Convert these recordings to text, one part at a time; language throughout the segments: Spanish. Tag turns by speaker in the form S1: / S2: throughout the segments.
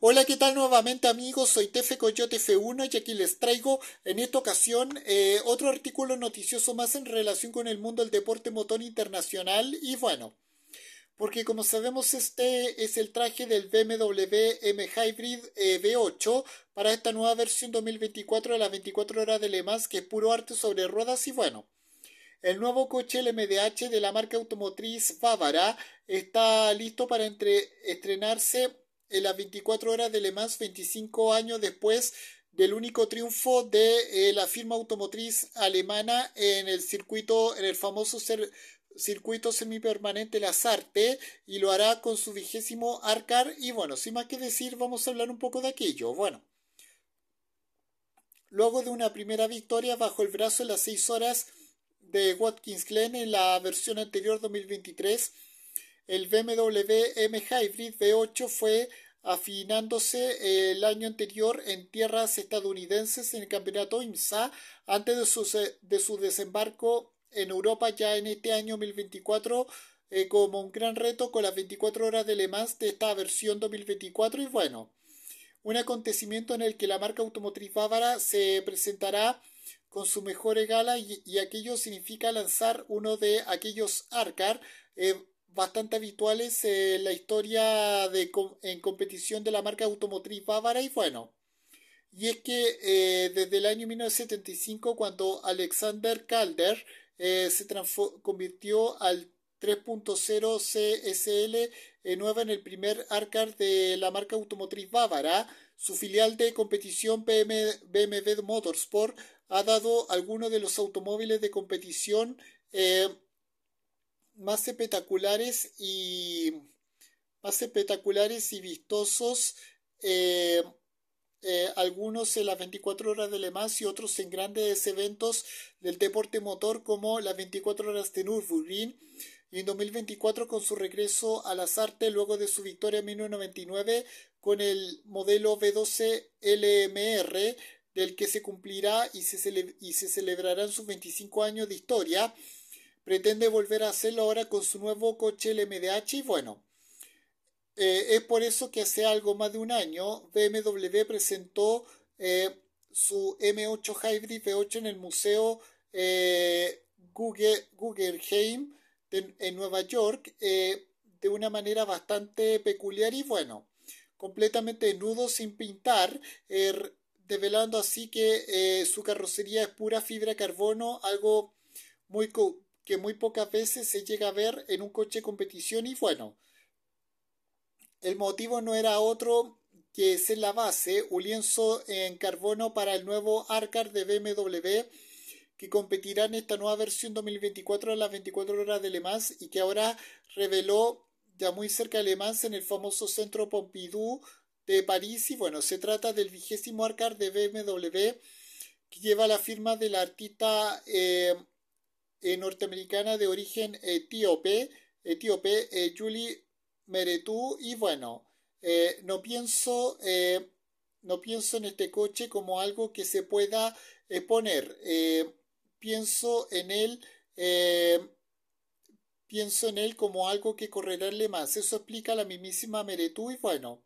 S1: Hola, ¿qué tal nuevamente amigos? Soy Tefe Coyote F1 y aquí les traigo en esta ocasión eh, otro artículo noticioso más en relación con el mundo del deporte motor internacional y bueno, porque como sabemos este es el traje del BMW M Hybrid V8 eh, para esta nueva versión 2024 de las 24 horas de Le Mans que es puro arte sobre ruedas y bueno. El nuevo coche LMDH de la marca automotriz bávara está listo para entre, estrenarse en las 24 horas de Le Mans 25 años después del único triunfo de eh, la firma automotriz alemana en el circuito, en el famoso circuito semipermanente La Sarte, y lo hará con su vigésimo Arcar y bueno, sin más que decir vamos a hablar un poco de aquello. Bueno, luego de una primera victoria bajo el brazo en las 6 horas de Watkins Glen en la versión anterior 2023, el BMW M Hybrid V8 fue afinándose el año anterior en tierras estadounidenses en el campeonato IMSA antes de su, eh, de su desembarco en Europa ya en este año 2024 eh, como un gran reto con las 24 horas de Le Mans de esta versión 2024 y bueno, un acontecimiento en el que la marca automotriz bávara se presentará con su mejor gala y, aquello significa lanzar uno de aquellos ARCAR eh, bastante habituales en eh, la historia de, en competición de la marca automotriz bávara y bueno, y es que eh, desde el año 1975 cuando Alexander Calder eh, se convirtió al 3.0 CSL eh, nueva en el primer arcar de la marca automotriz bávara. Su filial de competición BMW Motorsport ha dado algunos de los automóviles de competición más espectaculares y más espectaculares y vistosos eh, eh, algunos en las 24 horas de Le Mans y otros en grandes eventos del deporte motor como las 24 horas de Nürburgring y en 2024 con su regreso a las artes luego de su victoria en 1999 con el modelo V12 LMR del que se cumplirá y se, y se celebrarán sus 25 años de historia pretende volver a hacerlo ahora con su nuevo coche LMDH y bueno, eh, es por eso que hace algo más de un año BMW presentó eh, su M8 Hybrid V8 en el Museo eh, Guggenheim en Nueva York de una manera bastante peculiar y bueno, completamente nudo, sin pintar, er, develando así que su carrocería es pura fibra carbono, algo muy, que muy pocas veces se llega a ver en un coche de competición y bueno, el motivo no era otro que ser la base, un lienzo en carbono para el nuevo Arcar de BMW que competirá en esta nueva versión 2024 a las 24 horas de Le Mans y que ahora reveló ya muy cerca de Le Mans en el famoso centro Pompidou de París y bueno, se trata del vigésimo Arcar de BMW que lleva la firma del artista eh, eh, norteamericana de origen etíope, etíope eh, Julie Meretú, y bueno, eh, no pienso no pienso en este coche como algo que se pueda exponer poner. pienso en él. pienso en él como algo que correrle más. Eso explica la mismísima Meretú y bueno.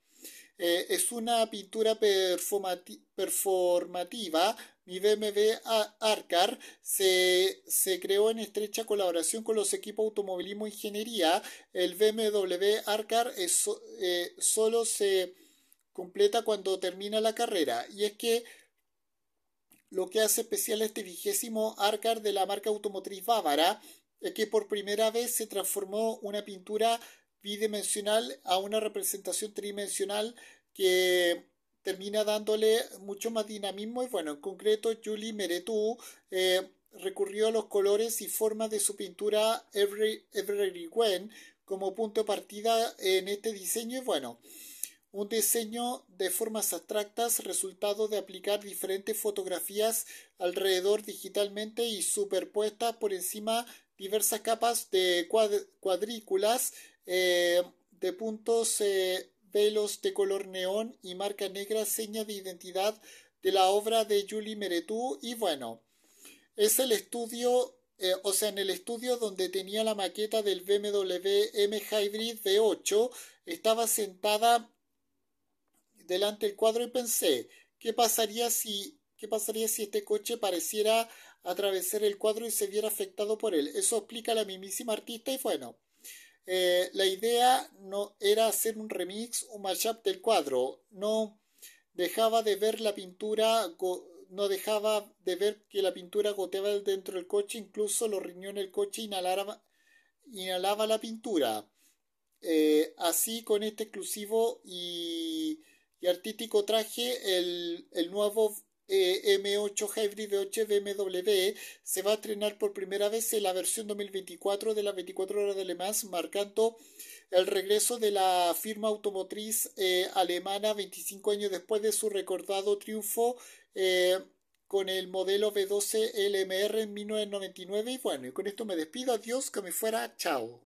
S1: es una pintura performativa mi BMW Arcar se, creó en estrecha colaboración con los equipos automovilismo e ingeniería. El BMW Arcar eh, solo se completa cuando termina la carrera. Y es que lo que hace especial este vigésimo Arcar de la marca automotriz bávara es que por primera vez se transformó una pintura bidimensional a una representación tridimensional que termina dándole mucho más dinamismo y bueno, en concreto Julie Meretou eh, recurrió a los colores y formas de su pintura Every, Every When como punto de partida en este diseño y bueno, un diseño de formas abstractas resultado de aplicar diferentes fotografías alrededor digitalmente y superpuestas por encima diversas capas de cuadrículas eh, de puntos eh, velos de color neón y marca negra, seña de identidad de la obra de Julie Meretú. Y bueno, es el estudio, eh, o sea, en el estudio donde tenía la maqueta del BMW M Hybrid V8, estaba sentada delante del cuadro y pensé, ¿qué pasaría si, qué pasaría si este coche pareciera atravesar el cuadro y se viera afectado por él? Eso explica la mismísima artista y bueno. Eh, la idea no era hacer un remix, o mashup del cuadro, no dejaba de ver la pintura, no dejaba de ver que la pintura goteaba dentro del coche, incluso riñó en el coche inhalaban inhalaba la pintura. Eh, así con este exclusivo y, artístico traje, el nuevo eh, M8 Hybrid de 8 BMW se va a estrenar por primera vez en la versión 2024 de las 24 horas de Le marcando el regreso de la firma automotriz eh, alemana 25 años después de su recordado triunfo eh, con el modelo b 12 LMR en 1999. Y bueno, y con esto me despido. Adiós, que me fuera. Chao.